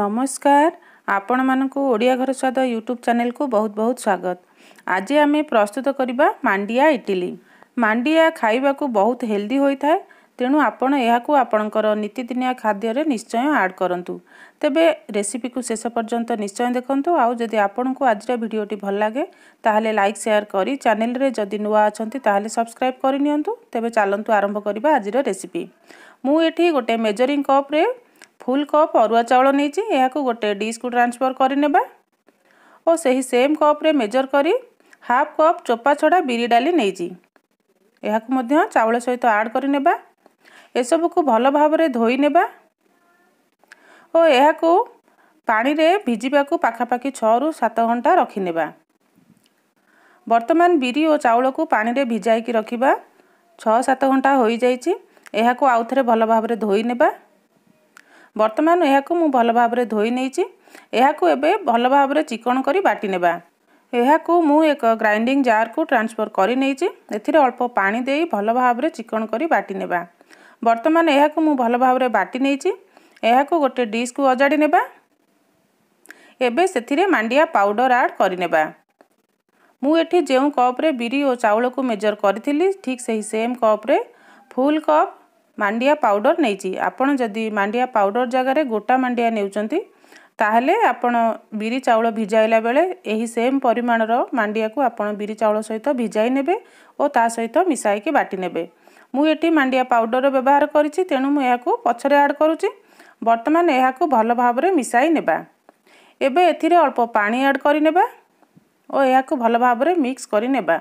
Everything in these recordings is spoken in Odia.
নমস্কার ଆପଣମାନଙ୍କୁ ଓଡ଼ିଆ ଘର ସ୍ୱାଦ ୟୁଟ୍ୟୁବ୍ ଚ୍ୟାନେଲକୁ ବହୁତ ବହୁତ ସ୍ୱାଗତ ଆଜି ଆମେ ପ୍ରସ୍ତୁତ କରିବା ମାଣ୍ଡିଆ ଇଟିଲି ମାଣ୍ଡିଆ ଖାଇବାକୁ ବହୁତ ହେଲ୍ଦି ହୋଇଥାଏ ତେଣୁ ଆପଣ ଏହାକୁ ଆପଣଙ୍କର ନିତିଦିନିଆ ଖାଦ୍ୟରେ ନିଶ୍ଚୟ ଆଡ଼୍ କରନ୍ତୁ ତେବେ ରେସିପିକୁ ଶେଷ ପର୍ଯ୍ୟନ୍ତ ନିଶ୍ଚୟ ଦେଖନ୍ତୁ ଆଉ ଯଦି ଆପଣଙ୍କୁ ଆଜିର ଭିଡ଼ିଓଟି ଭଲ ଲାଗେ ତାହେଲେ ଲାଇକ୍ ସେୟାର କରି ଚ୍ୟାନେଲରେ ଯଦି ନୂଆ ଅଛନ୍ତି ତାହେଲେ ସବସ୍କ୍ରାଇବ୍ କରିନିଅନ୍ତୁ ତେବେ ଚାଲନ୍ତୁ ଆରମ୍ଭ କରିବା ଆଜିର ରେସିପି ମୁଁ ଏଠି ଗୋଟେ ମେଜରିଂ କପ୍ରେ ফুল কপ অরুয়া চাউল নিয়েছি এখন গোটে ডিস্কু ট্রান্সফর করে নেবা ও সেই সেম কপ্রে মেজর করে হাফ কপ চোপা ছড়া বিরি ডালি নেইছি ଏହାକୁ ମଧ୍ୟ ଚାଉଳ ସହିତ ଆଡ଼୍ କରିନେବା ଏସବୁକୁ ଭଲ ଭାବରେ ଧୋଇ ନେବା ଓ ଏହାକୁ ପାଣିରେ ଭିଜିବାକୁ ପାଖାପାଖି ଛଅରୁ ସାତ ଘଣ୍ଟା ରଖିନେବା ବର୍ତ୍ତମାନ ବିରି ଓ ଚାଉଳକୁ ପାଣିରେ ଭିଜାଇକି ରଖିବା ଛଅ ସାତ ଘଣ୍ଟା ହୋଇଯାଇଛି ଏହାକୁ ଆଉଥରେ ଭଲ ଭାବରେ ଧୋଇ ନେବା ବର୍ତ୍ତମାନ ଏହାକୁ ମୁଁ ଭଲ ଭାବରେ ଧୋଇ ନେଇଛି ଏହାକୁ ଏବେ ଭଲ ଭାବରେ ଚିକଣ କରି ବାଟି ନେବା ଏହାକୁ ମୁଁ ଏକ ଗ୍ରାଇଣ୍ଡିଂ ଜାର୍କୁ ଟ୍ରାନ୍ସଫର୍ କରିନେଇଛି ଏଥିରେ ଅଳ୍ପ ପାଣି ଦେଇ ଭଲ ଭାବରେ ଚିକଣ କରି ବାଟି ନେବା ବର୍ତ୍ତମାନ ଏହାକୁ ମୁଁ ଭଲ ଭାବରେ ବାଟି ନେଇଛି ଏହାକୁ ଗୋଟିଏ ଡିସ୍କୁ ଅଜାଡ଼ି ନେବା ଏବେ ସେଥିରେ ମାଣ୍ଡିଆ ପାଉଡର୍ ଆଡ଼୍ କରିନେବା ମୁଁ ଏଠି ଯେଉଁ କପ୍ରେ ବିରି ଓ ଚାଉଳକୁ ମେଜର୍ କରିଥିଲି ଠିକ୍ ସେହି ସେମ୍ କପ୍ରେ ଫୁଲ୍ କପ୍ ମାଣ୍ଡିଆ ପାଉଡ଼ର ନେଇଛି ଆପଣ ଯଦି ମାଣ୍ଡିଆ ପାଉଡ଼ର ଜାଗାରେ ଗୋଟା ମାଣ୍ଡିଆ ନେଉଛନ୍ତି ତାହେଲେ ଆପଣ ବିରି ଚାଉଳ ଭିଜାଇଲା ବେଳେ ଏହି ସେମ୍ ପରିମାଣର ମାଣ୍ଡିଆକୁ ଆପଣ ବିରି ଚାଉଳ ସହିତ ଭିଜାଇ ନେବେ ଓ ତା ସହିତ ମିଶାଇକି ବାଟି ନେବେ ମୁଁ ଏଠି ମାଣ୍ଡିଆ ପାଉଡ଼ର ବ୍ୟବହାର କରିଛି ତେଣୁ ମୁଁ ଏହାକୁ ପଛରେ ଆଡ଼୍ କରୁଛି ବର୍ତ୍ତମାନ ଏହାକୁ ଭଲ ଭାବରେ ମିଶାଇ ନେବା ଏବେ ଏଥିରେ ଅଳ୍ପ ପାଣି ଆଡ଼୍ କରିନେବା ଓ ଏହାକୁ ଭଲ ଭାବରେ ମିକ୍ସ କରିନେବା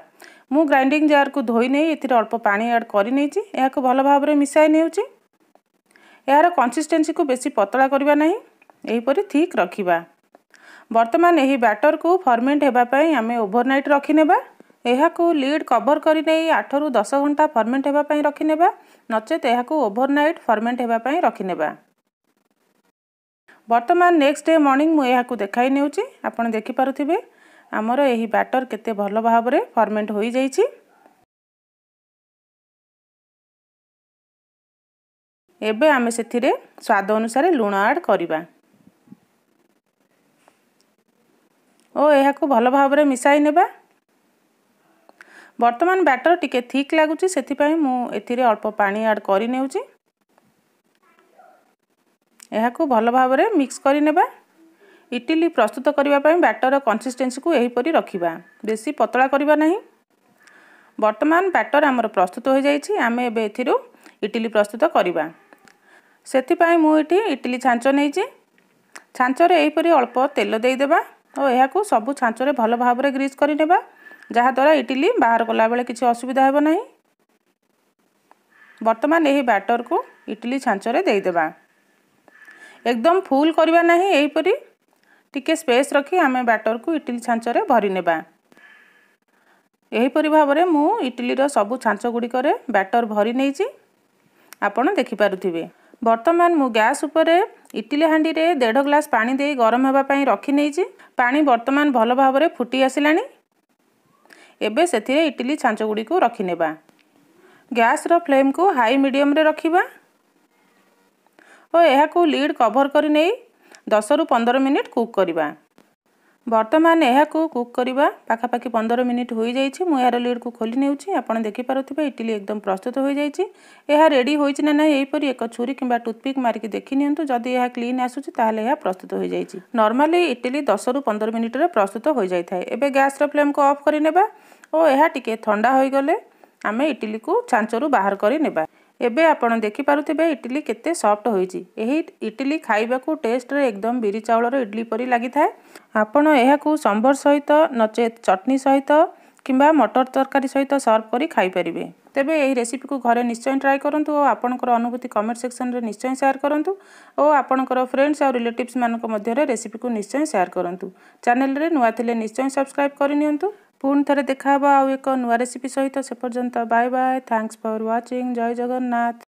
ମୁଁ ଗ୍ରାଇଣ୍ଡିଂ ଜାର୍କୁ ଧୋଇନେଇ ଏଥିରେ ଅଳ୍ପ ପାଣି ଆଡ଼୍ କରିନେଇଛି ଏହାକୁ ଭଲ ଭାବରେ ମିଶାଇ ନେଉଛି ଏହାର କନ୍ସିଷ୍ଟେନ୍ସିକୁ ବେଶୀ ପତଳା କରିବା ନାହିଁ ଏହିପରି ଠିକ୍ ରଖିବା ବର୍ତ୍ତମାନ ଏହି ବ୍ୟାଟର୍କୁ ଫର୍ମେଣ୍ଟ ହେବା ପାଇଁ ଆମେ ଓଭରନାଇଟ୍ ରଖିନେବା ଏହାକୁ ଲିଡ଼୍ କଭର୍ କରିନେଇ ଆଠରୁ ଦଶ ଘଣ୍ଟା ଫର୍ମେଣ୍ଟ ହେବା ପାଇଁ ରଖିନେବା ନଚେତ୍ ଏହାକୁ ଓଭରନାଇଟ୍ ଫର୍ମେଣ୍ଟ ହେବା ପାଇଁ ରଖିନେବା ବର୍ତ୍ତମାନ ନେକ୍ସଟ ଡେ ମର୍ଣ୍ଣିଂ ମୁଁ ଏହାକୁ ଦେଖାଇ ନେଉଛି ଆପଣ ଦେଖିପାରୁଥିବେ ଆମର ଏହି ବ୍ୟାଟର କେତେ ଭଲ ଭାବରେ ଫର୍ମେଣ୍ଟ ହୋଇଯାଇଛି ଏବେ ଆମେ ସେଥିରେ ସ୍ୱାଦ ଅନୁସାରେ ଲୁଣ ଆଡ଼ କରିବା ଓ ଏହାକୁ ଭଲ ଭାବରେ ମିଶାଇ ନେବା ବର୍ତ୍ତମାନ ବ୍ୟାଟର ଟିକେ ଥିକ୍ ଲାଗୁଛି ସେଥିପାଇଁ ମୁଁ ଏଥିରେ ଅଳ୍ପ ପାଣି ଆଡ଼ କରିନେଉଛି ଏହାକୁ ଭଲ ଭାବରେ ମିକ୍ସ କରିନେବା ଇଟିଲି ପ୍ରସ୍ତୁତ କରିବା ପାଇଁ ବ୍ୟାଟର କନସିଷ୍ଟେନ୍ସିକୁ ଏହିପରି ରଖିବା ବେଶୀ ପତଳା କରିବା ନାହିଁ ବର୍ତ୍ତମାନ ବ୍ୟାଟର ଆମର ପ୍ରସ୍ତୁତ ହୋଇଯାଇଛି ଆମେ ଏବେ ଏଥିରୁ ଇଟିଲି ପ୍ରସ୍ତୁତ କରିବା ସେଥିପାଇଁ ମୁଁ ଏଠି ଇଟିଲି ଛାଞ୍ଚ ନେଇଛି ଛାଞ୍ଚରେ ଏହିପରି ଅଳ୍ପ ତେଲ ଦେଇଦେବା ଓ ଏହାକୁ ସବୁ ଛାଞ୍ଚରେ ଭଲ ଭାବରେ ଗ୍ରୀସ୍ କରିନେବା ଯାହାଦ୍ୱାରା ଇଟିଲି ବାହାର କଲାବେଳେ କିଛି ଅସୁବିଧା ହେବ ନାହିଁ ବର୍ତ୍ତମାନ ଏହି ବ୍ୟାଟରକୁ ଇଟିଲି ଛାଞ୍ଚରେ ଦେଇଦେବା ଏକଦମ ଫୁଲ୍ କରିବା ନାହିଁ ଏହିପରି ଟିକେ ସ୍ପେସ୍ ରଖି ଆମେ ବ୍ୟାଟରକୁ ଇଟିଲି ଛାଞ୍ଚରେ ଭରିନେବା ଏହିପରି ଭାବରେ ମୁଁ ଇଟିଲିର ସବୁ ଛାଞ୍ଚ ଗୁଡ଼ିକରେ ବ୍ୟାଟର ଭରି ନେଇଛି ଆପଣ ଦେଖିପାରୁଥିବେ ବର୍ତ୍ତମାନ ମୁଁ ଗ୍ୟାସ୍ ଉପରେ ଇଟିଲି ହାଣ୍ଡିରେ ଦେଢ଼ ଗ୍ଲାସ୍ ପାଣି ଦେଇ ଗରମ ହେବା ପାଇଁ ରଖିନେଇଛି ପାଣି ବର୍ତ୍ତମାନ ଭଲ ଭାବରେ ଫୁଟି ଆସିଲାଣି ଏବେ ସେଥିରେ ଇଟିଲି ଛାଞ୍ଚ ଗୁଡ଼ିକୁ ରଖିନେବା ଗ୍ୟାସ୍ର ଫ୍ଲେମ୍କୁ ହାଇ ମିଡ଼ିୟମ୍ରେ ରଖିବା ଓ ଏହାକୁ ଲିଡ଼୍ କଭର୍ କରିନେଇ ଦଶରୁ ପନ୍ଦର ମିନିଟ୍ କୁକ୍ କରିବା ବର୍ତ୍ତମାନ ଏହାକୁ କୁକ୍ କରିବା ପାଖାପାଖି ପନ୍ଦର ମିନିଟ୍ ହୋଇଯାଇଛି ମୁଁ ଏହାର ଲିଡ଼୍କୁ ଖୋଲି ନେଉଛି ଆପଣ ଦେଖିପାରୁଥିବେ ଇଟିଲି ଏକଦମ ପ୍ରସ୍ତୁତ ହୋଇଯାଇଛି ଏହା ରେଡ଼ି ହୋଇଛି ନା ନାହିଁ ଏହିପରି ଏକ ଛୁରୀ କିମ୍ବା ଟୁଥପିକ୍ ମାରିକି ଦେଖି ନିଅନ୍ତୁ ଯଦି ଏହା କ୍ଲିନ୍ ଆସୁଛି ତାହେଲେ ଏହା ପ୍ରସ୍ତୁତ ହୋଇଯାଇଛି ନର୍ମାଲି ଇଟିଲି ଦଶରୁ ପନ୍ଦର ମିନିଟ୍ରେ ପ୍ରସ୍ତୁତ ହୋଇଯାଇଥାଏ ଏବେ ଗ୍ୟାସ୍ର ଫ୍ଲେମ୍କୁ ଅଫ୍ କରିନେବା ଓ ଏହା ଟିକିଏ ଥଣ୍ଡା ହୋଇଗଲେ ଆମେ ଇଟିଲିକୁ ଛାଞ୍ଚରୁ ବାହାର କରିନେବା ଏବେ ଆପଣ ଦେଖିପାରୁଥିବେ ଇଟିଲି କେତେ ସଫ୍ଟ ହୋଇଛି ଏହି ଇଟିଲି ଖାଇବାକୁ ଟେଷ୍ଟରେ ଏକଦମ ବିରି ଚାଉଳର ଇଡଲି ପରି ଲାଗିଥାଏ ଆପଣ ଏହାକୁ ସମ୍ବର ସହିତ ନଚେତ୍ ଚଟଣି ସହିତ କିମ୍ବା ମଟର ତରକାରୀ ସହିତ ସର୍ଭ କରି ଖାଇପାରିବେ ତେବେ ଏହି ରେସିପିକୁ ଘରେ ନିଶ୍ଚୟ ଟ୍ରାଏ କରନ୍ତୁ ଓ ଆପଣଙ୍କର ଅନୁଭୂତି କମେଣ୍ଟ ସେକ୍ସନରେ ନିଶ୍ଚୟ ସେୟାର କରନ୍ତୁ ଓ ଆପଣଙ୍କର ଫ୍ରେଣ୍ଡସ୍ ଆଉ ରିଲେଟିଭ୍ସମାନଙ୍କ ମଧ୍ୟରେ ରେସିପିକୁ ନିଶ୍ଚୟ ସେୟାର କରନ୍ତୁ ଚ୍ୟାନେଲରେ ନୂଆ ଥିଲେ ନିଶ୍ଚୟ ସବସ୍କ୍ରାଇବ୍ କରିନିଅନ୍ତୁ ପୁଣି ଥରେ ଦେଖାହେବ ଆଉ ଏକ ନୂଆ ରେସିପି ସହିତ ସେ ପର୍ଯ୍ୟନ୍ତ bye bye thanks for watching Jai Jagannath